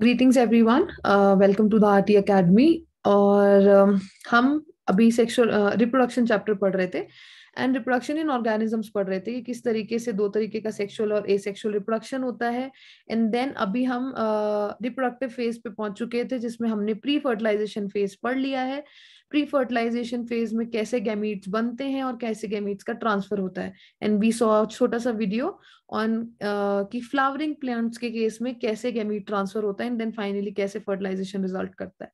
Greetings one welcome to the RT academy और uh, हम अभी सेक्शुअल रिप्रोडक्शन चैप्टर पढ़ रहे थे एंड रिप्रोडक्शन इन ऑर्गेनिजम्स पढ़ रहे थे कि किस तरीके से दो तरीके का सेक्शुअल और ए सेक्शुअल रिप्रोडक्शन होता है एंड देन अभी हम रिप्रोडक्टिव uh, फेज पे पहुंच चुके थे जिसमें हमने प्री फर्टिलाइजेशन फेज पढ़ लिया है प्री फर्टिलाइजेशन फेज में कैसे गैमीट्स बनते हैं और कैसे गैमिट्स का ट्रांसफर होता है एंड वी सॉ छोटा सा वीडियो ऑन की फ्लावरिंग प्लांट्स के केस में कैसे गैमीट ट्रांसफर होता है एंड देन फाइनली कैसे फर्टिलाइजेशन रिजल्ट करता है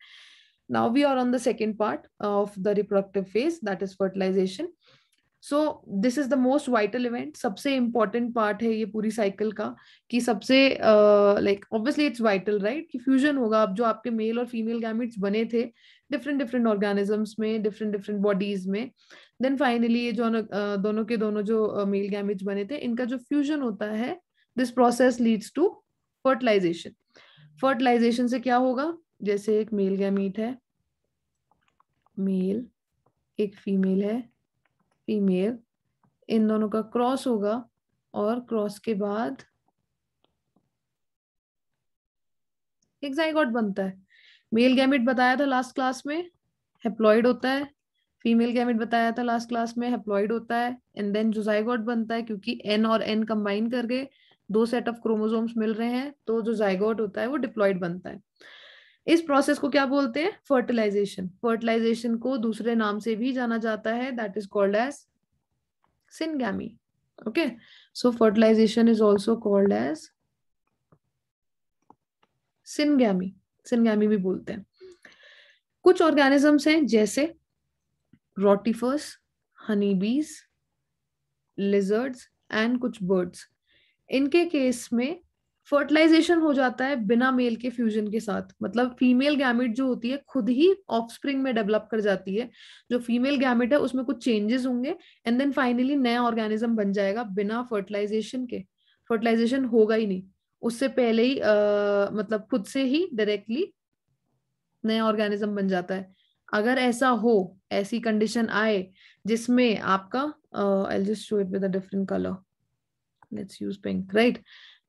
now we are on the second part of the reproductive phase that is fertilisation so this is the most vital event सबसे important part है ये पूरी साइकिल का कि सबसे like obviously it's vital right कि फ्यूजन होगा अब जो आपके मेल और फीमेल गैमिट्स बने थे डिफरेंट डिफरेंट ऑर्गेनिजम्स में डिफरेंट डिफरेंट बॉडीज में देन फाइनली ये जो दोनों के दोनों जो मेल गैमेज बने थे इनका जो फ्यूजन होता है this process leads to fertilisation fertilisation से क्या होगा जैसे एक मेल गैमीट है मेल एक फीमेल है फीमेल इन दोनों का क्रॉस होगा और क्रॉस के बाद एक जाइगोट बनता है मेल गैमिट बताया था लास्ट क्लास में हेप्लॉइड होता है फीमेल गैमिट बताया था लास्ट क्लास में हेप्लॉइड होता है एंड देन जोजाइगोट बनता है क्योंकि एन और एन कंबाइन करके दो सेट ऑफ क्रोमोजोम्स मिल रहे हैं तो जो जायगोट होता है वो डिप्लॉइड बनता है इस प्रोसेस को क्या बोलते हैं फर्टिलाइजेशन फर्टिलाइजेशन को दूसरे नाम से भी जाना जाता है that is called as syngamy okay so fertilisation is also called as syngamy syngamy भी बोलते हैं कुछ ऑर्गेनिजम्स हैं जैसे रोटिफर्स हनीबीज लिजर्ड्स एंड कुछ बर्ड्स इनके केस में फर्टिलाइजेशन हो जाता है बिना मेल के फ्यूजन के साथ मतलब फीमेल गैमेट जो होती है खुद ही ऑफस्प्रिंग में डेवलप कर जाती है जो फीमेल गैमेट है उसमें कुछ चेंजेस होंगे एंड देन फाइनली नया ऑर्गेनिज्म बन जाएगा बिना फर्टिलाइजेशन के फर्टिलाइजेशन होगा ही नहीं उससे पहले ही आ, मतलब खुद से ही डायरेक्टली नया ऑर्गेनिज्म बन जाता है अगर ऐसा हो ऐसी कंडीशन आए जिसमें आपका I just show it with a different colour let's use pink right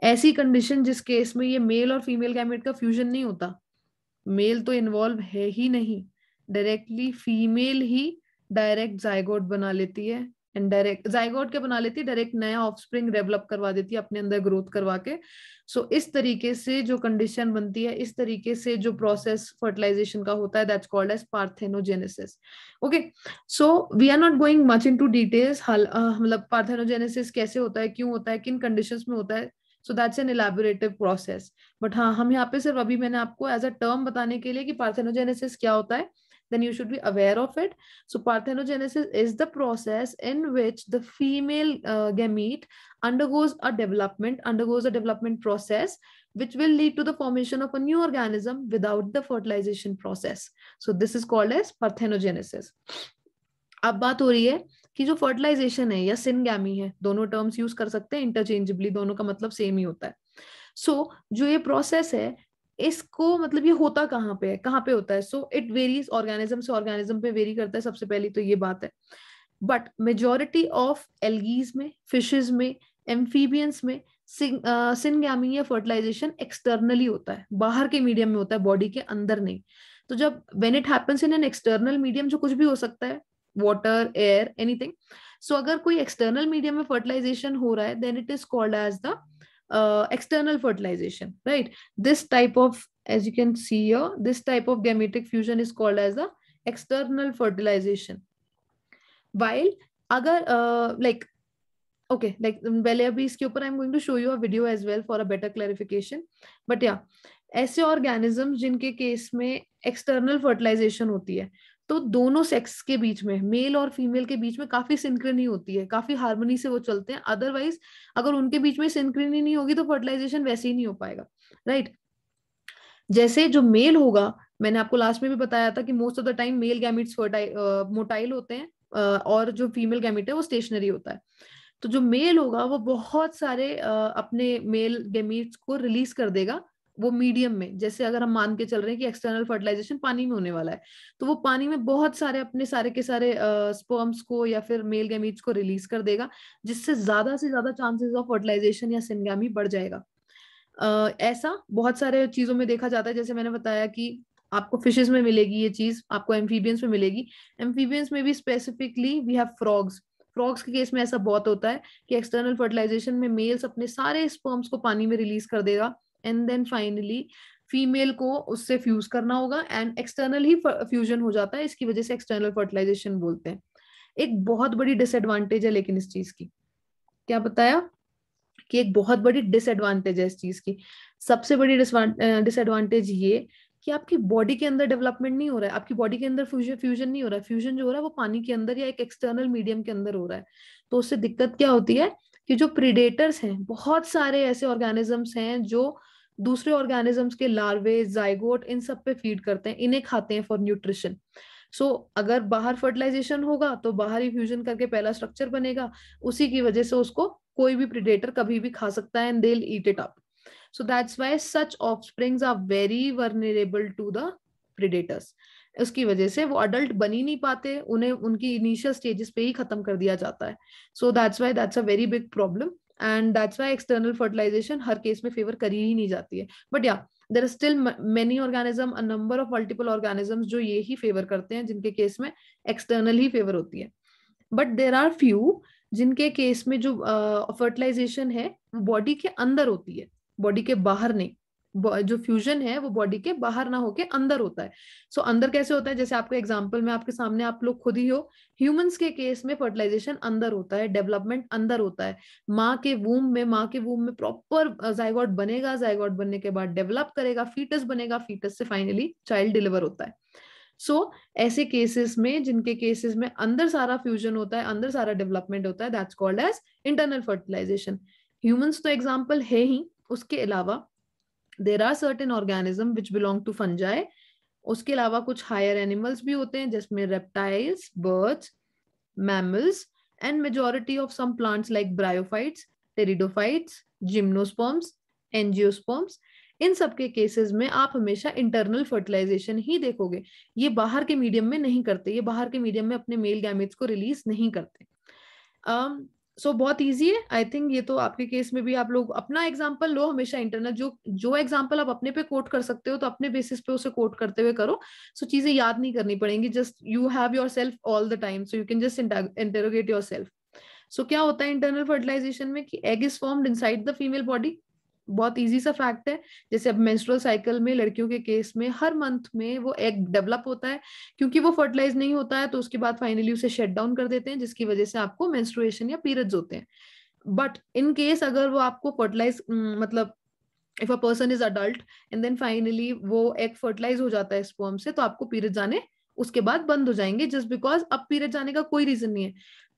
ऐसी कंडीशन जिस केस में ये मेल और फीमेल गैमेट का फ्यूजन नहीं होता मेल तो इन्वॉल्व है ही नहीं डायरेक्टली फीमेल ही डायरेक्ट जायगोट बना लेती है एंड डायरेक्ट जायगोट के बना लेती है डायरेक्ट नया ऑफस्प्रिंग डेवलप करवा देती है अपने अंदर ग्रोथ करवा के सो so, इस तरीके से जो कंडीशन बनती है इस तरीके से जो प्रोसेस फर्टिलाइजेशन का होता है that's called as parthenogenesis okay so we are not going much into details मतलब पार्थेनोजेनेसिस कैसे होता है क्यों होता है किन कंडीशन में होता है so that's an elaborative process but हाँ हम यहाँ पे सिर्फ अभी मैंने आपको एज अ टर्म बताने के लिए कि पार्थेनोजेनेसिस क्या होता है then you should be aware of it so parthenogenesis is the process in which the female uh, gamete undergoes a development undergoes a development process which will lead to the formation of a new organism without the fertilization process so this is called as parthenogenesis अब बात हो रही है कि जो fertilisation है या syngamy है दोनों टर्म्स यूज कर सकते हैं इंटरचेंजेबली दोनों का मतलब सेम ही होता है सो so, जो ये प्रोसेस है इसको मतलब ये होता कहाँ पे है कहाँ पे होता है सो इट वेरीज ऑर्गेनिज्म से ऑर्गेनिज्म पे वेरी करता है सबसे पहली तो ये बात है बट मेजोरिटी ऑफ एलगीज में फिशेज में एम्फीबियंस में सिनगैमी या फर्टिलाइजेशन एक्सटर्नली होता है बाहर के मीडियम में होता है बॉडी के अंदर नहीं तो जब when it happens in an external medium जो कुछ भी हो सकता है वॉटर एयर एनीथिंग सो अगर कोई एक्सटर्नल मीडियम में फर्टिलाइजेशन हो रहा है then it is called as the uh, external fertilization right this type of as you can see here this type of gametic fusion is called as the external fertilization while agar uh, like okay like पहले अभी इसके ऊपर I am going to show you a video as well for a better clarification but या ऐसे organism जिनके case में external fertilization होती है तो दोनों सेक्स के बीच में मेल और फीमेल के बीच में काफी सिंक्रनी होती है काफी हार्मनी से वो चलते हैं अदरवाइज अगर उनके बीच में सिंक्रनी नहीं होगी तो फर्टिलाइजेशन वैसे ही नहीं हो पाएगा राइट जैसे जो मेल होगा मैंने आपको लास्ट में भी बताया था कि most of the time male gametes motile होते हैं और जो फीमेल गैमिट है वो स्टेशनरी होता है तो जो मेल होगा वो बहुत सारे अपने मेल गैमिट्स को रिलीज कर देगा वो मीडियम में जैसे अगर हम मान के चल रहे हैं कि एक्सटर्नल फर्टिलाइजेशन पानी में होने वाला है तो वो पानी में बहुत सारे अपने सारे के सारे स्पर्म्स को या फिर मेल गैमीज को रिलीज कर देगा जिससे ज्यादा से ज्यादा चांसेस ऑफ फर्टिलाइजेशन या सिंगामी बढ़ जाएगा अः ऐसा बहुत सारे चीजों में देखा जाता है जैसे मैंने बताया कि आपको फिशेस में मिलेगी ये चीज आपको एम्फीबियंस में मिलेगी एम्फीबियंस में भी specifically we have frogs frogs के केस में ऐसा बहुत होता है कि एक्सटर्नल फर्टिलाइजेशन में मेल्स अपने सारे स्पर्म्स को पानी में रिलीज कर देगा एंड देन फाइनली फीमेल को उससे फ्यूज करना होगा एंड एक्सटर्नल ही फ्यूजन हो जाता है इसकी वजह से एक्सटर्नल फर्टिलाइजेशन बोलते हैं एक बहुत बड़ी डिसएडवांटेज है लेकिन इस चीज की क्या बताया कि एक बहुत बड़ी डिसएडवांटेज है इस चीज की सबसे बड़ी डिसएडवांटेज ये कि आपकी बॉडी के अंदर डेवलपमेंट नहीं हो रहा है आपकी बॉडी के अंदर फ्यूजन फ्यूजन नहीं हो रहा है फ्यूजन जो हो रहा है वो पानी के अंदर या एक एक्सटर्नल मीडियम के अंदर हो रहा है तो उससे दिक्कत क्या होती है कि जो प्रीडेटर्स हैं बहुत सारे ऐसे ऑर्गेनिजम्स हैं जो दूसरे ऑर्गेनिजम्स के लार्वे जाइगोट इन सब पे फीड करते हैं इन्हें खाते हैं फॉर न्यूट्रिशन सो अगर बाहर फर्टिलाइजेशन होगा तो बाहर ही फ्यूजन करके पहला स्ट्रक्चर बनेगा उसी की वजह से उसको कोई भी प्रिडेटर कभी भी खा सकता है and they eat it up so that's why such offsprings are very vulnerable to the predators उसकी वजह से वो अडल्ट बन ही नहीं पाते उन्हें उनकी इनिशियल स्टेजेस पे ही खत्म कर दिया जाता है so that's why that's a very big problem and that's why external fertilization हर केस में फेवर करी ही नहीं जाती है but yeah there are still many organism a number of multiple organism जो ये ही फेवर करते हैं जिनके केस में एक्सटर्नल ही फेवर होती है बट देर आर फ्यू जिनके केस में जो फर्टिलाइजेशन uh, है बॉडी के अंदर होती है बॉडी के बाहर नहीं जो फ्यूजन है वो बॉडी के बाहर ना होके अंदर होता है सो so, अंदर कैसे होता है जैसे आपको एग्जाम्पल में आपके सामने आप लोग खुद ही हो ह्यूमंस के केस में फर्टिलाइजेशन अंदर होता है डेवलपमेंट अंदर होता है माँ के वूम में माँ के वूम में प्रॉपर जायगॉट बनेगा जायगॉट बनने के बाद डेवलप करेगा फीटस बनेगा फीटस से फाइनली चाइल्ड डिलीवर होता है सो so, ऐसे केसेस में जिनके केसेस में अंदर सारा फ्यूजन होता है अंदर सारा डेवलपमेंट होता है that's called as internal fertilization humans तो एग्जाम्पल है ही उसके अलावा there are certain organism which belong to fungi उसके अलावा कुछ हायर एनिमल्स भी होते हैं जिसमें reptiles birds mammals and majority of some plants like bryophytes pteridophytes gymnosperms angiosperms इन सबके केसेस में आप हमेशा इंटरनल फर्टिलाइजेशन ही देखोगे ये बाहर के मीडियम में नहीं करते ये बाहर के मीडियम में अपने मेल गैमेट्स को रिलीज नहीं करते सो so, बहुत ईजी है आई थिंक ये तो आपके केस में भी आप लोग अपना एग्जाम्पल लो हमेशा इंटरनल जो जो एग्जाम्पल आप अपने पे कोट कर सकते हो तो अपने बेसिस पे उसे कोट करते हुए करो सो so, चीजें याद नहीं करनी पड़ेंगी just you have yourself all the time so you can just interrogate yourself so क्या होता है इंटरनल फर्टिलाइजेशन में कि egg is formed inside the female body बहुत इजी सा फैक्ट है जैसे अब मेंस्ट्रुअल साइकिल में लड़कियों के केस में हर मंथ में वो एग डेवलप होता है क्योंकि वो फर्टिलाइज नहीं होता है तो उसके बाद फाइनली उसे शट डाउन कर देते हैं जिसकी वजह से आपको मेंस्ट्रुएशन या पीरियड्स होते हैं बट इन केस अगर वो आपको फर्टिलाइज मतलब if a person is adult and then finally वो एग फर्टिलाइज हो जाता है स्पर्म से तो आपको पीरियड्स आने उसके बाद बंद हो जाएंगे जस्ट बिकॉज अब पीरियड जाने का कोई रीजन नहीं है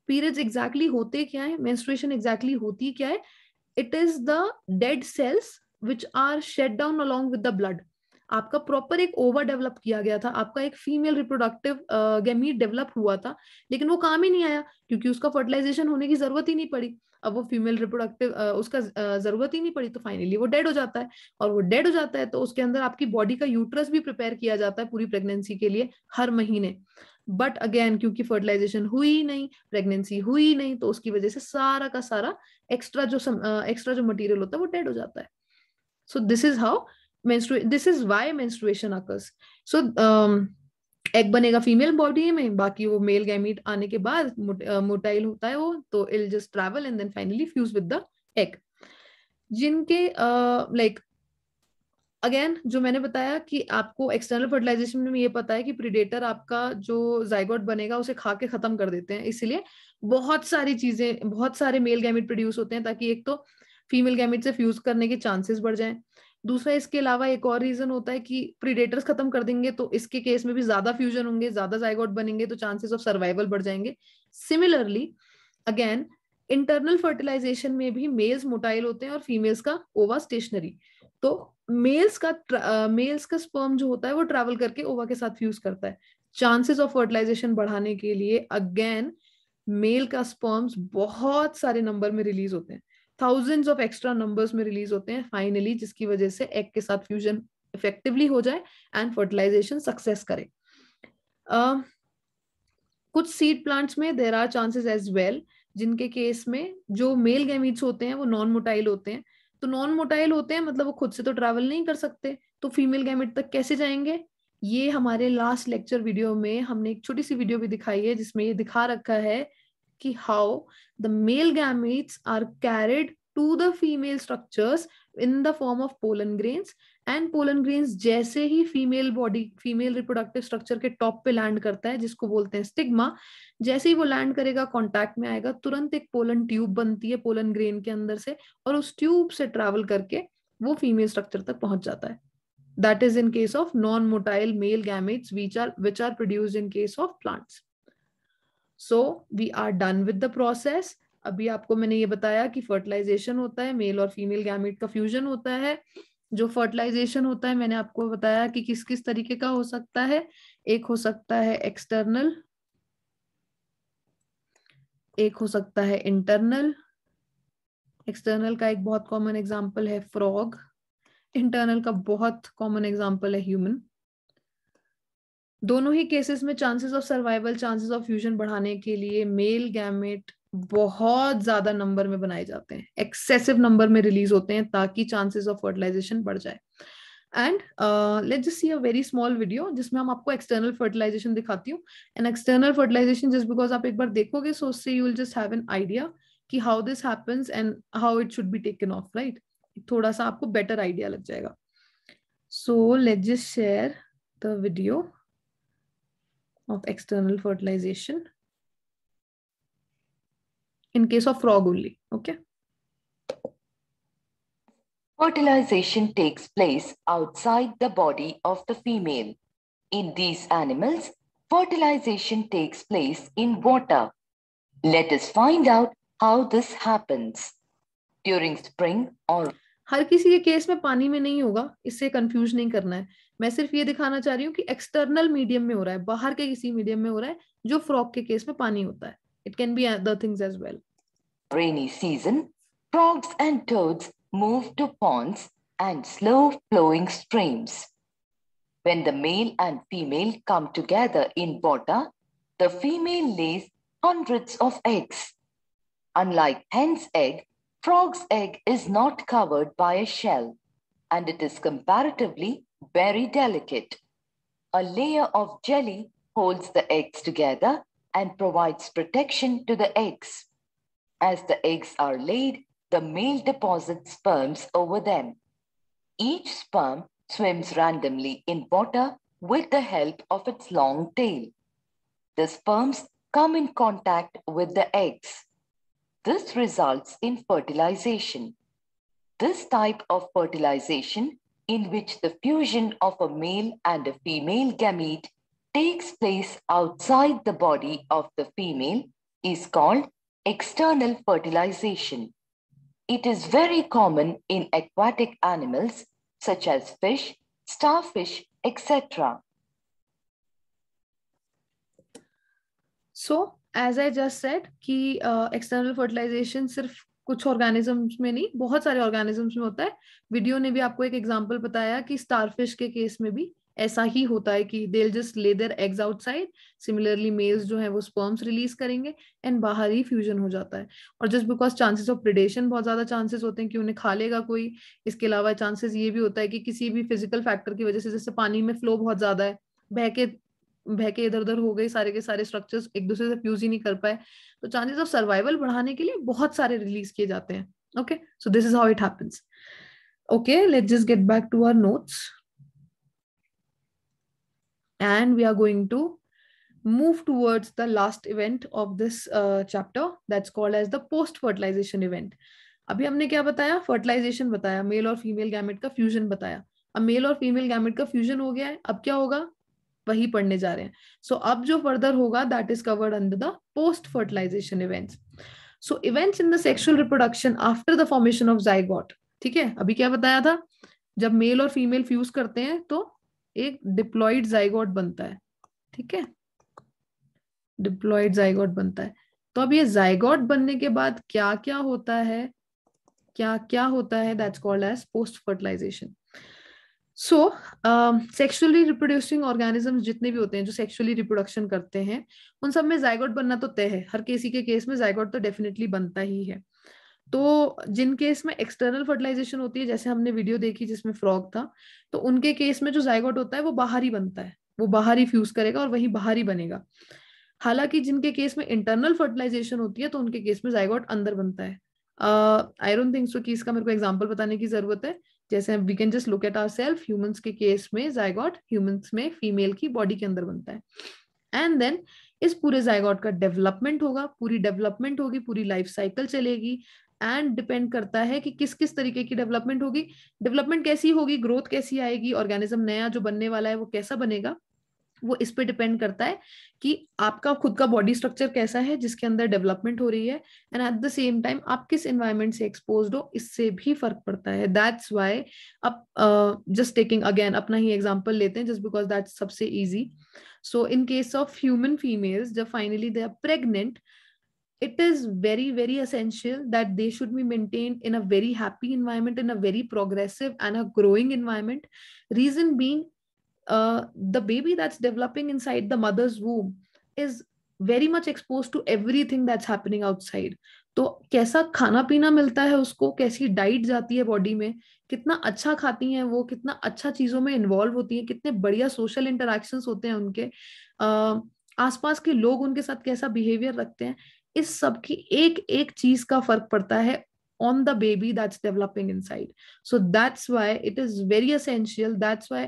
पीरियड्स एग्जैक्टली होते क्या है मेंस्ट्रुएशन एग्जैक्टली होती क्या है it is the dead cells which are shed down along with the blood आपका प्रॉपर एक ओवर डेवलप किया गया था आपका एक फीमेल रिप्रोडक्टिव गैमीट डेवलप हुआ था लेकिन वो काम ही नहीं आया क्योंकि उसका फर्टिलाइजेशन होने की जरूरत ही नहीं पड़ी अब वो फीमेल रिप्रोडक्टिव uh, उसका uh, जरूरत ही नहीं पड़ी तो फाइनली वो डेड हो जाता है और वो डेड हो जाता है तो उसके अंदर आपकी बॉडी का यूट्रस भी प्रिपेयर किया जाता है पूरी प्रेगनेंसी के लिए हर महीने बट अगेन क्योंकि फर्टिलाइजेशन हुई नहीं प्रेगनेंसी हुई नहीं तो उसकी वजह से सारा का सारा एक्स्ट्रा जो एक्स्ट्रा जो मटेरियल होता है वो डेड हो जाता है so this is how this is why menstruation occurs so egg बनेगा फीमेल बॉडी में बाकी वो मेल गैमीट आने के बाद मोटाइल uh, होता है वो तो will just travel and then finally fuse with the egg जिनके लाइक अगेन जो मैंने बताया कि आपको एक्सटर्नल फर्टिलाइजेशन में ये पता है कि प्रीडेटर आपका जो जायगोट बनेगा उसे खा के खत्म कर देते हैं इसीलिए बहुत सारी चीजें बहुत सारे मेल गैमिट प्रोड्यूस होते हैं ताकि एक तो फीमेल गैमिट से फ्यूज करने के चांसेस बढ़ जाएं दूसरा इसके अलावा एक और रीजन होता है कि प्रीडेटर्स खत्म कर देंगे तो इसके केस में भी ज्यादा फ्यूजन होंगे ज्यादा जायगोट बनेंगे तो चांसेस ऑफ सर्वाइवल बढ़ जाएंगे सिमिलरली अगेन इंटरनल फर्टिलाइजेशन में भी मेल्स मोटाइल होते हैं और फीमेल्स का ओवा स्टेशनरी तो मेल्स का मेल्स का स्पर्म जो होता है वो ट्रैवल करके ओवा के साथ फ्यूज करता है चांसेस ऑफ फर्टिलाइजेशन बढ़ाने के लिए अगेन मेल का स्पर्म्स बहुत सारे नंबर में रिलीज होते हैं थाउजेंड्स ऑफ एक्स्ट्रा नंबर्स में रिलीज होते हैं फाइनली जिसकी वजह से एग के साथ फ्यूजन इफेक्टिवली हो जाए एंड फर्टिलाइजेशन सक्सेस करे uh, कुछ सीड प्लांट्स में there are chances as well जिनके केस में जो मेल गैमीट्स होते हैं वो नॉन मोटाइल होते हैं तो नॉन मोटाइल होते हैं मतलब वो खुद से तो ट्रैवल नहीं कर सकते तो फीमेल गैमेट तक कैसे जाएंगे ये हमारे लास्ट लेक्चर वीडियो में हमने एक छोटी सी वीडियो भी दिखाई है जिसमें ये दिखा रखा है कि how the male gametes are carried to the female structures in the form of pollen grains and pollen grains जैसे ही female body female reproductive structure के टॉप पे लैंड करता है जिसको बोलते हैं स्टिग्मा जैसे ही वो लैंड करेगा कांटेक्ट में आएगा तुरंत एक पोलन ट्यूब बनती है पोलन ग्रेन के अंदर से और उस ट्यूब से ट्रेवल करके वो फीमेल स्ट्रक्चर तक पहुंच जाता है that is in case of non motile male gametes which are which are produce in case of plants so we are done with the process अभी आपको मैंने ये बताया कि फर्टिलाइजेशन होता है मेल और फीमेल गैमेट का फ्यूजन होता है जो फर्टिलाइजेशन होता है मैंने आपको बताया कि किस किस तरीके का हो सकता है एक हो सकता है एक्सटर्नल एक हो सकता है इंटरनल एक्सटर्नल का एक बहुत कॉमन एग्जाम्पल है फ्रॉग इंटरनल का बहुत कॉमन एग्जाम्पल है ह्यूमन दोनों ही केसेस में chances of survival chances of fusion बढ़ाने के लिए मेल गैमेट बहुत ज्यादा नंबर में बनाए जाते हैं एक्सेसिव नंबर में रिलीज होते हैं ताकि चांसेस ऑफ फर्टिलाइजेशन बढ़ जाए and let just see a very small video जिसमें हम आपको एक्सटर्नल फर्टिलाइजेशन दिखाती हूँ and external fertilization just because आप एक बार देखोगे सो उससे you will just have an idea कि how this happens and how it should be taken of right थोड़ा सा आपको बेटर आइडिया लग जाएगा so let just share the video of external fertilization in case of frog only. Okay. Fertilization takes place outside the body of the female. In these animals, fertilization takes place in water. Let us find out how this happens. During spring or हर किसी के case में पानी में नहीं होगा इससे confuse नहीं करना है मैं सिर्फ ये दिखाना चाह रही हूँ कि एक्सटर्नल मीडियम में हो रहा है बाहर के किसी मीडियम में हो रहा है जो फ्रॉक के केस में पानी होता है it can be other things as well rainy season, frogs and toads move to ponds and slow flowing streams. When the male and female come together in water, the female lays hundreds of eggs. Unlike hen's egg, frog's egg is not covered by a shell and it is comparatively very delicate. A layer of jelly holds the eggs together and provides protection to the eggs. As the eggs are laid, the male deposits sperms over them. Each sperm swims randomly in water with the help of its long tail. The sperms come in contact with the eggs. This results in fertilization. This type of fertilization, in which the fusion of a male and a female gamete takes place outside the body of the female, is called External fertilization. It is very common in aquatic animals such as fish, starfish, etc. So, as I just said, ki, uh, external fertilization sirf कुछ organisms में नहीं बहुत सारे organisms में होता है video ने भी आपको एक एग्जांपल बताया कि स्टारफिश के केस में भी ऐसा ही होता है कि they just lay their eggs outside similarly males जो है वो स्पर्म्स रिलीज करेंगे एंड बाहर ही फ्यूजन हो जाता है और just because chances of predation बहुत ज्यादा चांसेस होते हैं कि उन्हें खा लेगा कोई इसके अलावा चांसेस ये भी होता है कि किसी भी फिजिकल फैक्टर की वजह से जैसे पानी में फ्लो बहुत ज्यादा है बह के बह के इधर उधर हो गए सारे के सारे स्ट्रक्चर्स एक दूसरे से फ्यूज ही नहीं कर पाए तो चांसेस ऑफ सर्वाइवल बढ़ाने के लिए बहुत सारे रिलीज किए जाते हैं okay so this is how it है okay let just get back to our notes and we are going to move towards the last event of this uh, chapter that's called as the post fertilization event अभी हमने क्या बताया fertilisation बताया mail और female gamete का fusion बताया अब mail और फीमेल गैमेट का फ्यूजन हो गया है अब क्या होगा वही पढ़ने जा रहे हैं सो so, अब जो फर्दर होगा that is covered under the post fertilization events so events in the sexual reproduction after the formation of zygote ठीक है अभी क्या बताया था जब मेल और फीमेल फ्यूज करते हैं तो एक डिप्लॉइड जाइगोट बनता है ठीक है डिप्लॉइड जाइगोट बनता है तो अब ये जाइगोट बनने के बाद क्या क्या होता है क्या क्या होता है that's called as post fertilization so sexually reproducing organisms जितने भी होते हैं जो सेक्सुअली रिप्रोडक्शन करते हैं उन सब में जाइगोट बनना तो तय है हर किसी के केस में जाइगोट तो डेफिनेटली बनता ही है तो जिन केस में एक्सटर्नल फर्टिलाइजेशन होती है जैसे हमने वीडियो देखी जिसमें फ्रॉग था तो उनके केस में जो जायगोट होता है वो बाहर ही बनता है वो बाहर ही फ्यूज करेगा और वही बाहर ही बनेगा हालांकि जिनके केस में इंटरनल फर्टिलाइजेशन होती है तो उनके केस में जायगोट अंदर बनता है आई डोंट थिंक सो कि इसका मेरे को एग्जाम्पल बताने की जरूरत है जैसे we can just look at ourself humans के केस में जायगॉट ह्यूमन्स में फीमेल की बॉडी के अंदर बनता है एंड देन इस पूरे जायगॉट का डेवलपमेंट होगा पूरी डेवलपमेंट होगी पूरी लाइफ साइकिल चलेगी एंड डिपेंड करता है कि किस किस तरीके की डेवलपमेंट होगी डेवलपमेंट कैसी होगी ग्रोथ कैसी आएगी ऑर्गेनिज्म नया जो बनने वाला है वो कैसा बनेगा वो इस पर डिपेंड करता है कि आपका खुद का बॉडी स्ट्रक्चर कैसा है जिसके अंदर डेवलपमेंट हो रही है and at the same time आप किस एनवायरमेंट से एक्सपोज हो इससे भी फर्क पड़ता है दैट्स वाई अब जस्ट टेकिंग अगेन अपना ही एग्जाम्पल लेते हैं जस्ट बिकॉज दैट्स सबसे easy so in case of human females जब finally they are pregnant it is very very essential that they should be maintained in a very happy environment in a very progressive and a growing environment reason being uh, the baby that's developing inside the mother's womb is very much exposed to everything that's happening outside तो कैसा खाना पीना मिलता है उसको कैसी diet जाती है बॉडी में कितना अच्छा खाती हैं वो कितना अच्छा चीज़ों में इन्वॉल्व होती हैं कितने बढ़िया सोशल इंटरेक्शन होते हैं उनके आसपास के लोग उनके साथ कैसा बिहेवियर रखते हैं इस सब की एक एक चीज का फर्क पड़ता है on the baby that's developing inside so that's why it is very essential that's why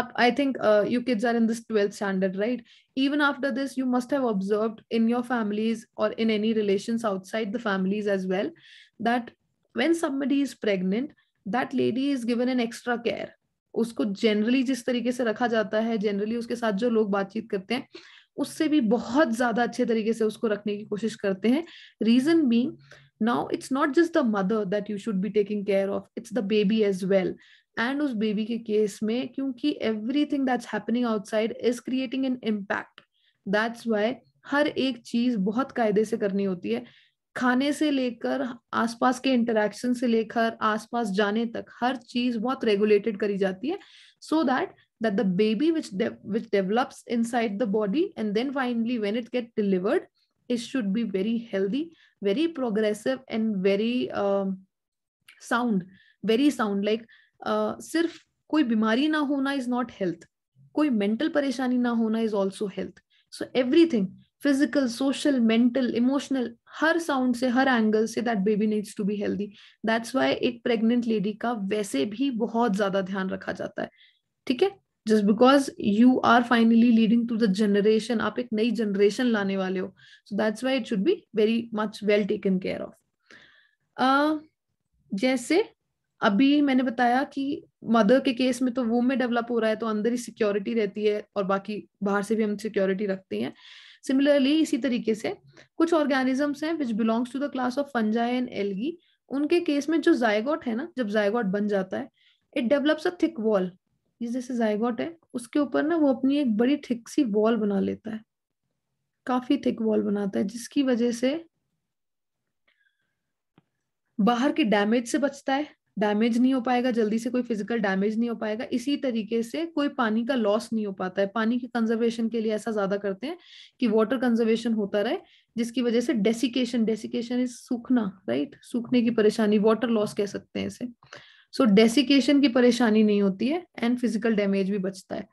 आप I think you kids are in this twelfth standard right even after this you must have observe in your families और in any relation outside the families as well that when somebody is pregnant that lady is given an extra care उसको generally जिस तरीके से रखा जाता है generally उसके साथ जो लोग बातचीत करते हैं उससे भी बहुत ज्यादा अच्छे तरीके से उसको रखने की कोशिश करते हैं reason being now it's not just the mother that you should be taking care of it's the baby as well and उस बेबी के केस में क्योंकि thing that's happening outside is creating an impact that's why हर एक चीज बहुत कायदे से करनी होती है खाने से लेकर आसपास के इंटरेक्शन से लेकर आसपास जाने तक हर चीज बहुत रेगुलेटेड करी जाती है so that that the baby which de which develops inside the body and then finally when it get delivered it should be very healthy very progressive and very um, sound very sound like uh, koi कोई बीमारी na होना is not health. Koi mental परेशानी na होना is also health. So everything. Physical social mental emotional हर sound से हर angle से that baby needs to be healthy that's why एक प्रेग्नेंट लेडी का वैसे भी बहुत ज्यादा ध्यान रखा जाता है ठीक है just because you are finally leading to the generation आप एक नई जनरेशन लाने वाले हो so that's why it should be very much well taken care of जैसे अभी मैंने बताया कि मदर के केस में तो वो में डेवलप हो रहा है तो अंदर ही सिक्योरिटी रहती है और बाकी बाहर से भी हम सिक्योरिटी रखते हैं सिमिलरली इसी तरीके से कुछ ऑर्गेनिजम्स हैं which belongs to the class of fungi and algae उनके केस में जो जायगॉट है ना जब जायगॉट बन जाता है it develops a thick wall ये जैसे जायगॉट है उसके ऊपर ना वो अपनी एक बड़ी थिक सी वॉल बना लेता है काफी थिक वॉल बनाता है जिसकी वजह से बाहर के डैमेज से बचता है डैमेज नहीं हो पाएगा जल्दी से कोई फिजिकल डैमेज नहीं हो पाएगा इसी तरीके से कोई पानी का लॉस नहीं हो पाता है पानी के कंजर्वेशन के लिए ऐसा ज्यादा करते हैं कि वाटर कंजर्वेशन होता रहे जिसकी वजह से डेसिकेशन डेसिकेशन इज सूखना राइट सूखने की परेशानी वाटर लॉस कह सकते हैं इसे सो डेसिकेशन की परेशानी नहीं होती है एंड फिजिकल डैमेज भी बचता है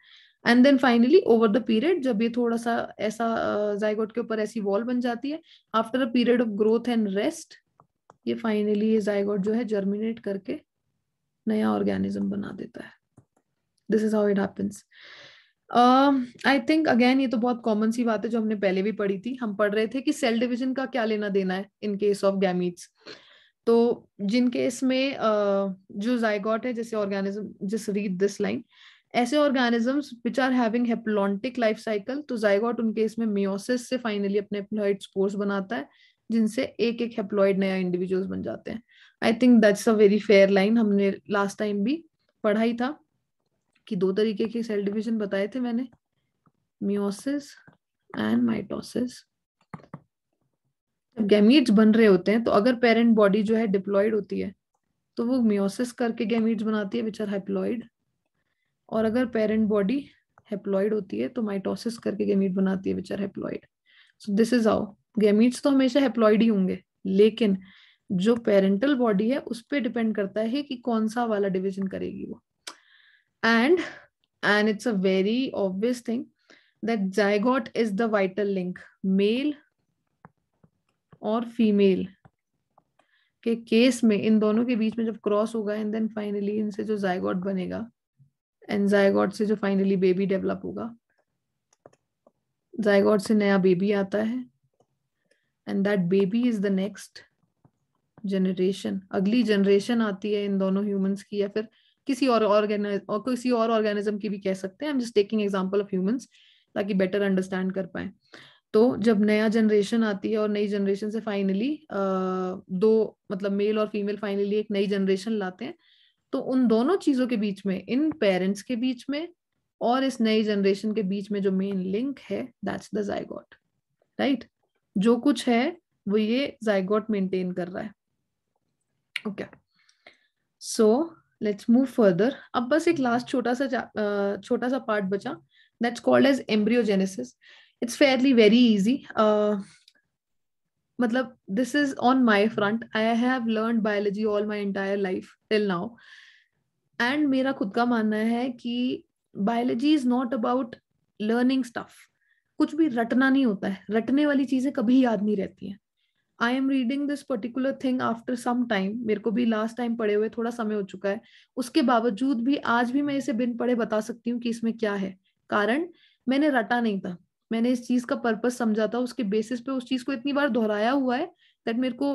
and then finally over the period जब ये थोड़ा सा ऐसा जायगोट के ऊपर ऐसी वॉल बन जाती है after a period of growth and rest ये फाइनली ये जायगोट जो है जर्मिनेट करके नया ऑर्गेनिज्म बना देता है this is how it happens I think again ये तो बहुत कॉमन सी बात है जो हमने पहले भी पढ़ी थी हम पढ़ रहे थे कि सेल डिविजन का क्या लेना देना है इन केस ऑफ गैमीट्स तो जिन केस में uh, जो जायगोट है जैसे ऑर्गेनिज्म जिस रीड दिस लाइन ऐसे organisms which are having haplontic life cycle तो जायगॉट उनके इसमें मियोसिस से फाइनली अपने स्पोर्स बनाता है जिनसे एक एक हेप्लॉइड नया इंडिविजुअल्स बन जाते हैं I think that's a very fair line हमने लास्ट टाइम भी पढ़ा ही था कि दो तरीके के सेल डिवीजन बताए थे मैंने म्योसिस एंड माइटोसिस जब गैमीट्स बन रहे होते हैं तो अगर पेरेंट बॉडी जो है डिप्लॉयड होती है तो वो म्योसिस करके गैमीट्स बनाती है विच आर हेप्लॉइड और अगर पेरेंट बॉडी हेप्लॉइड होती है तो माइटोसिस करके गैमीट बनाती है which are haploid so this is how gametes तो हमेशा हेप्लॉइड ही होंगे लेकिन जो पेरेंटल बॉडी है उस पर डिपेंड करता है कि कौन सा वाला डिविजन करेगी वो and and it's a very obvious thing that zygote is the vital link male और फीमेल के केस में इन दोनों के बीच में जब क्रॉस होगा एंड देन फाइनली इनसे जो जायगॉट बनेगा एंड जायगॉट से जो फाइनली बेबी डेवलप होगा जायगॉट से नया बेबी आता है and that baby is the next generation अगली जनरेशन आती है इन दोनों ह्यूमंस की या फिर किसी और ऑर्गेनाइज और किसी और ऑर्गेनिज्म की भी कह सकते हैं I am just taking example of humans ताकि बेटर अंडरस्टैंड कर पाए तो जब नया जनरेशन आती है और नई जनरेशन से फाइनली दो मतलब मेल और फीमेल फाइनली एक नई जनरेशन लाते हैं तो उन दोनों चीजों के बीच में इन पेरेंट्स के बीच में और इस नई जनरेशन के बीच में जो मेन लिंक है दैट्स द जायगॉट राइट जो कुछ है वो ये जायगोट मेंटेन कर रहा है okay so let's move further अब बस एक लास्ट छोटा सा छोटा सा पार्ट बचा that's called as embryogenesis it's fairly very easy मतलब this is on my front I have learn biology all my entire life till now and मेरा खुद का मानना है कि biology is not about learning stuff कुछ भी रटना नहीं होता है रटने वाली चीजें कभी याद नहीं रहती हैं I am reading this particular thing after some time मेरे को भी लास्ट टाइम पढ़े हुए थोड़ा समय हो चुका है उसके बावजूद भी आज भी मैं इसे बिन पढ़े बता सकती हूँ कि इसमें क्या है कारण मैंने रटा नहीं था मैंने इस चीज का पर्पज समझा था उसके बेसिस पे उस चीज को इतनी बार दोहराया हुआ है दैट मेरे को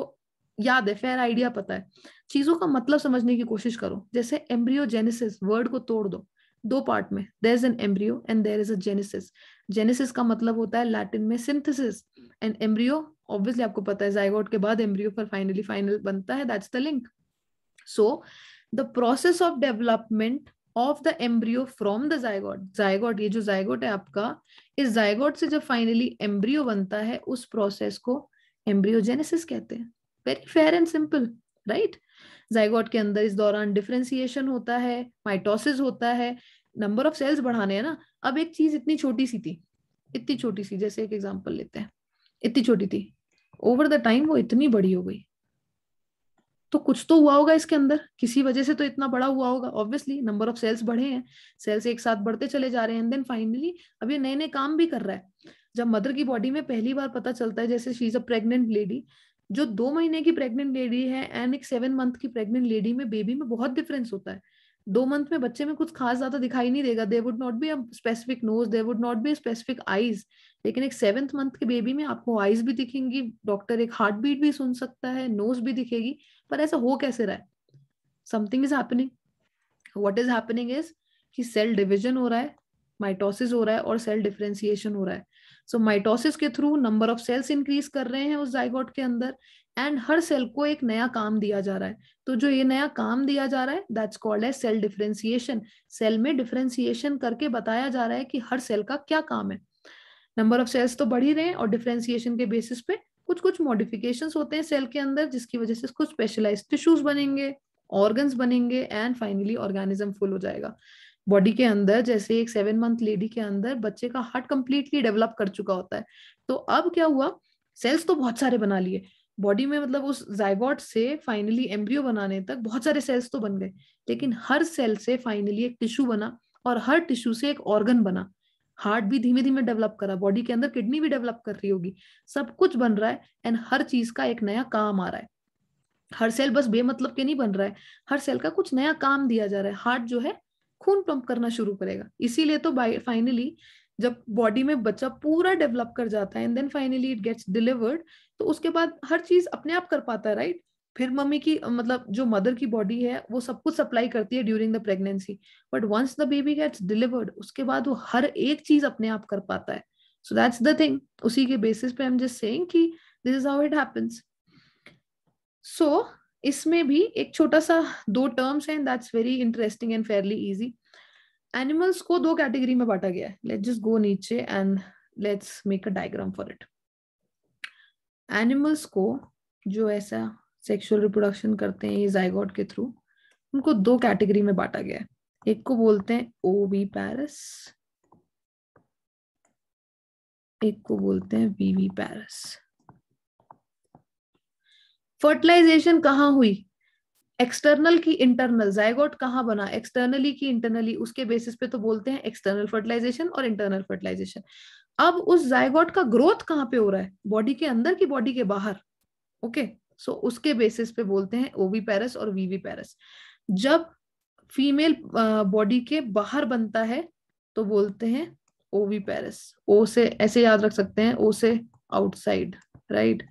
याद है फेयर आइडिया पता है चीजों का मतलब समझने की कोशिश करो जैसे एम्ब्रियोजेनेसिस वर्ड को तोड़ दो दो पार्ट में there is an embryo and there is a genesis genesis का मतलब होता है लैटिन में सिंथेसिस एंड एम्ब्रियो ऑब्वियसली आपको पता है जायगोट के बाद एम्ब्रियो पर फाइनली फाइनल बनता है that's the link so the process of development of the embryo from the zygote zygote ये जो जायगोट है आपका इस जायगोट से जब फाइनली एम्ब्रियो बनता है उस प्रोसेस को एम्ब्रियोजेनेसिस कहते हैं very fair and simple right right? Zygote के अंदर इस दौरान डिफ्रेंसिएशन होता है माइटोसिस होता है नंबर ऑफ सेल्स बढ़ाने हैं ना अब एक चीज इतनी छोटी सी थी इतनी छोटी सी जैसे एक एग्जाम्पल लेते हैं इतनी छोटी थी ओवर द टाइम वो इतनी बड़ी हो गई तो कुछ तो हुआ होगा इसके अंदर किसी वजह से तो इतना बड़ा हुआ होगा ऑब्वियसली नंबर ऑफ सेल्स बढ़े हैं सेल्स एक साथ बढ़ते चले जा रहे हैं देन फाइनली अब ये नए नए काम भी कर रहा है जब मदर की बॉडी में पहली बार पता चलता है जैसे she is a pregnant lady जो दो महीने की प्रेग्नेंट लेडी है एंड एक सेवन मंथ की प्रेग्नेंट लेडी में बेबी में बहुत डिफरेंस होता है दो मंथ में बच्चे में कुछ खास ज्यादा दिखाई नहीं देगा they would not be a specific nose they would not be specific eyes लेकिन एक सेवेंथ मंथ के बेबी में आपको आईज भी दिखेंगी डॉक्टर एक हार्ट बीट भी सुन सकता है नोज भी दिखेगी पर ऐसा हो कैसे रहा है something is happening what is happening is कि सेल डिविजन हो रहा है माइटोसिस हो रहा है और सेल डिफ्रेंसिएशन हो रहा है सो माइटोसिस के through number of cells increase कर रहे हैं उस जाइगोट के अंदर एंड हर सेल को एक नया काम दिया जा रहा है तो जो ये नया काम दिया जा रहा है दैट्स कॉल्ड है सेल डिफ्रेंसिएशन सेल में डिफ्रेंसिएशन करके बताया जा रहा है कि हर सेल का क्या काम है नंबर ऑफ सेल्स तो बढ़ ही रहे हैं और डिफ्रेंसिएशन के बेसिस पे कुछ कुछ मॉडिफिकेशन होते हैं सेल के अंदर जिसकी वजह से कुछ स्पेशलाइज टिश्यूज बनेंगे ऑर्गन्स बनेंगे एंड फाइनली ऑर्गेनिज्म फुल हो जाएगा बॉडी के अंदर जैसे एक सेवन मंथ लेडी के अंदर बच्चे का हार्ट कंप्लीटली डेवलप कर चुका होता है तो अब क्या हुआ सेल्स तो बहुत सारे बना लिए बॉडी में मतलब उस जायॉट से फाइनली एम्ब्रियो बनाने तक बहुत सारे सेल्स तो बन गए लेकिन हर सेल से फाइनली एक टिश्यू बना और हर टिश्यू से एक ऑर्गन बना हार्ट भी धीमे धीमे डेवलप करा बॉडी के अंदर किडनी भी डेवलप कर रही होगी सब कुछ बन रहा है एंड हर चीज का एक नया काम आ रहा है हर सेल बस बेमतलब के नहीं बन रहा है हर सेल का कुछ नया काम दिया जा रहा है हार्ट जो है खून पंप करना शुरू करेगा इसीलिए तो फाइनली जब बॉडी में बच्चा पूरा डेवलप कर जाता है and then finally it gets delivered तो उसके बाद हर चीज अपने आप कर पाता है राइट फिर मम्मी की मतलब जो मदर की बॉडी है वो सब कुछ सप्लाई करती है during the pregnancy but once the baby gets delivered उसके बाद वो हर एक चीज अपने आप कर पाता है सो दैट्स द थिंग उसी के बेसिस पे एम जस्ट सेइंग कि this is how it happens so इसमें भी एक छोटा सा दो टर्म्स हैं that's very interesting and fairly easy animals को दो कैटेगरी में बांटा गया है लेट्स जस्ट गो नीचे and let's make a diagram for it animals को जो ऐसा सेक्सुअल रिप्रोडक्शन करते हैं ये जायगॉट के थ्रू उनको दो कैटेगरी में बांटा गया है एक को बोलते हैं ओ वी पैरस एक को बोलते हैं वीवी पैरस फर्टिलाइजेशन कहाँ हुई एक्सटर्नल की इंटरनल जायगोट कहाँ बना एक्सटर्नली की इंटरनली उसके बेसिस पे तो बोलते हैं एक्सटर्नल फर्टिलाइजेशन और इंटरनल फर्टिलाइजेशन अब उस जायगोट का ग्रोथ कहाँ पे हो रहा है बॉडी के अंदर की बॉडी के बाहर ओके okay. सो so, उसके बेसिस पे बोलते हैं ओवी पैरस और वीवी पैरस जब फीमेल बॉडी के बाहर बनता है तो बोलते हैं ओवी पैरस ओ से ऐसे याद रख सकते हैं ओ से outside right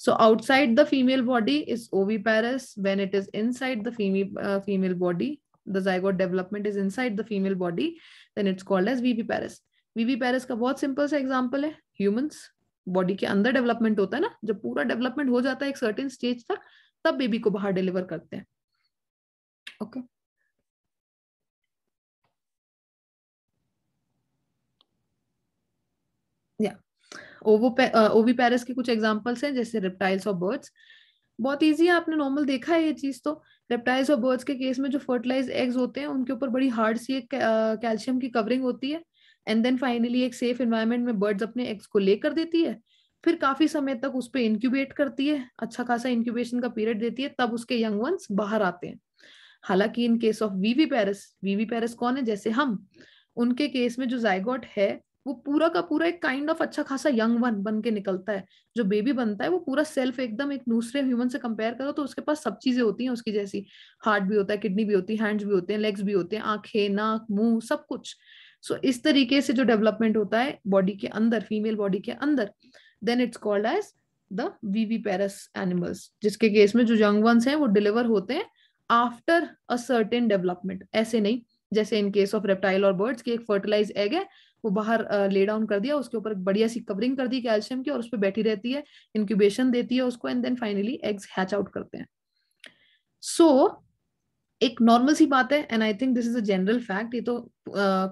So outside the female body is oviparous. When it is inside the female, uh, female body, the zygote development is inside the female body, then it's called as viviparous. viviparous ka bahut simple sa example hai humans body ke andar development hota hai na jab pura development ho jata hai ek certain stage tak tab baby ko bahar deliver karte hain okay. ओवी पैरस के कुछ examples हैं जैसे reptiles और birds बहुत easy है आपने normal देखा है ये चीज तो रेप्टाइल्स और बर्ड्स के केस में जो फर्टिलाइज एग्स होते हैं उनके ऊपर बड़ी हार्ड सी एक कैल्शियम की कवरिंग होती है एंड देन फाइनली एक सेफ एनवायरमेंट में बर्ड्स अपने एग्स को लेकर देती है फिर काफी समय तक उस पर इंक्यूबेट करती है अच्छा खासा इंक्यूबेशन का पीरियड देती है तब उसके यंग वंस बाहर आते हैं हालांकि इन केस ऑफ वीवी पैरस वीवी पैरस कौन है जैसे हम उनके केस में जो जायगोट है वो पूरा का पूरा एक काइंड kind ऑफ of अच्छा खासा यंग वन बन के निकलता है जो बेबी बनता है वो पूरा सेल्फ एकदम एक दूसरे ह्यूमन से कंपेयर करो तो उसके पास सब चीजें होती हैं उसकी जैसी हार्ट भी होता है किडनी भी होती है हैंड्स भी होते हैं लेग्स भी होते हैं आंखें नाक मुंह सब कुछ सो so, इस तरीके से जो डेवलपमेंट होता है बॉडी के अंदर फीमेल बॉडी के अंदर then it's called as the viviparous animals जिसके केस में जो यंग वंस हैं वो डिलीवर होते हैं आफ्टर अ सर्टेन डेवलपमेंट ऐसे नहीं जैसे इन केस ऑफ रेप्टाइल और बर्ड्स की एक फर्टिलाइज एग है वो बाहर ले डाउन कर दिया उसके ऊपर बढ़िया सी कवरिंग कर दी कैल्शियम की और उस पर बैठी रहती है इंक्यूबेशन देती है उसको and then finally eggs hatch out करते हैं सो so, एक नॉर्मल सी बात है and I think this is a general fact ये तो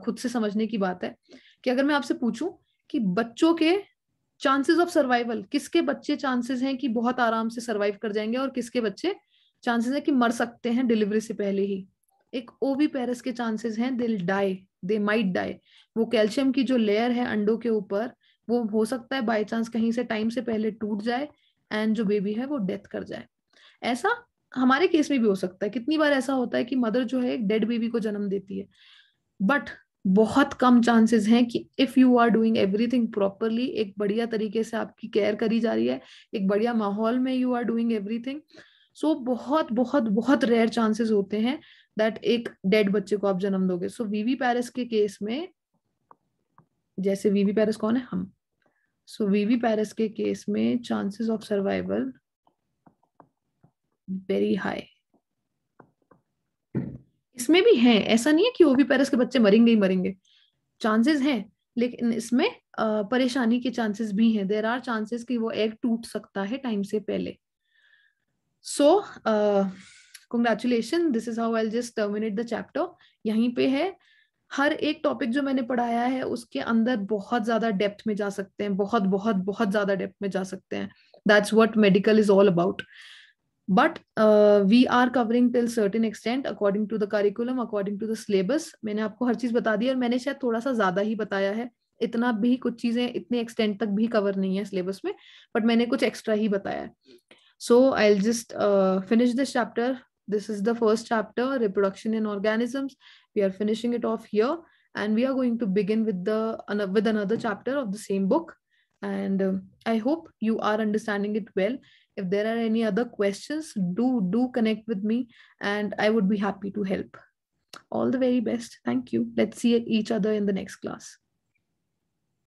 खुद से समझने की बात है कि अगर मैं आपसे पूछूं कि बच्चों के चांसेस ऑफ सर्वाइवल किसके बच्चे चांसेस हैं कि बहुत आराम से सर्वाइव कर जाएंगे और किसके बच्चे चांसेस है कि मर सकते हैं डिलीवरी से पहले ही एक ओवी पेरस के चांसेस हैं दिल डाई दे माइट डाई वो कैल्शियम की जो लेयर है अंडों के ऊपर वो हो सकता है बाय चांस कहीं से टाइम से पहले टूट जाए एंड जो बेबी है वो डेथ कर जाए ऐसा हमारे केस में भी हो सकता है कितनी बार ऐसा होता है कि मदर जो है एक डेड बेबी को जन्म देती है बट बहुत कम चांसेस हैं कि if you are doing everything properly एक बढ़िया तरीके से आपकी केयर करी जा रही है एक बढ़िया माहौल में you are doing everything so बहुत बहुत बहुत रेयर चांसेस होते हैं दैट एक डेड बच्चे को आप जन्म दोगे सो वीवी पैरिस के केस में जैसे वीवी पैरिस कौन है हम सो वीवी पैरिस के केस में chances of survival very high इसमें भी है ऐसा नहीं है कि ओवी पैरस के बच्चे मरेंगे ही मरेंगे चांसेस हैं लेकिन इसमें परेशानी के चांसेस भी हैं देर आर चांसेस कि वो एग टूट सकता है टाइम से पहले so so, congratulation this is how I just terminate the chapter यहीं पे है हर एक टॉपिक जो मैंने पढ़ाया है उसके अंदर बहुत ज्यादा डेप्थ में जा सकते हैं बहुत बहुत बहुत ज्यादा डेप्थ में जा सकते हैं that's what medical is all about but we are covering till certain extent according to the curriculum according to the syllabus मैंने आपको हर चीज बता दी और मैंने शायद थोड़ा सा ज्यादा ही बताया है इतना भी कुछ चीजें इतने एक्सटेंट तक भी कवर नहीं है सिलेबस में बट मैंने कुछ एक्स्ट्रा ही बताया है so I just finish this chapter this is the first chapter, reproduction in organisms. We are finishing it off here and we are going to begin with the with another chapter of the same book and um, i hope you are understanding it well if there are any other questions do do connect with me and i would be happy to help all the very best thank you let's see each other in the next class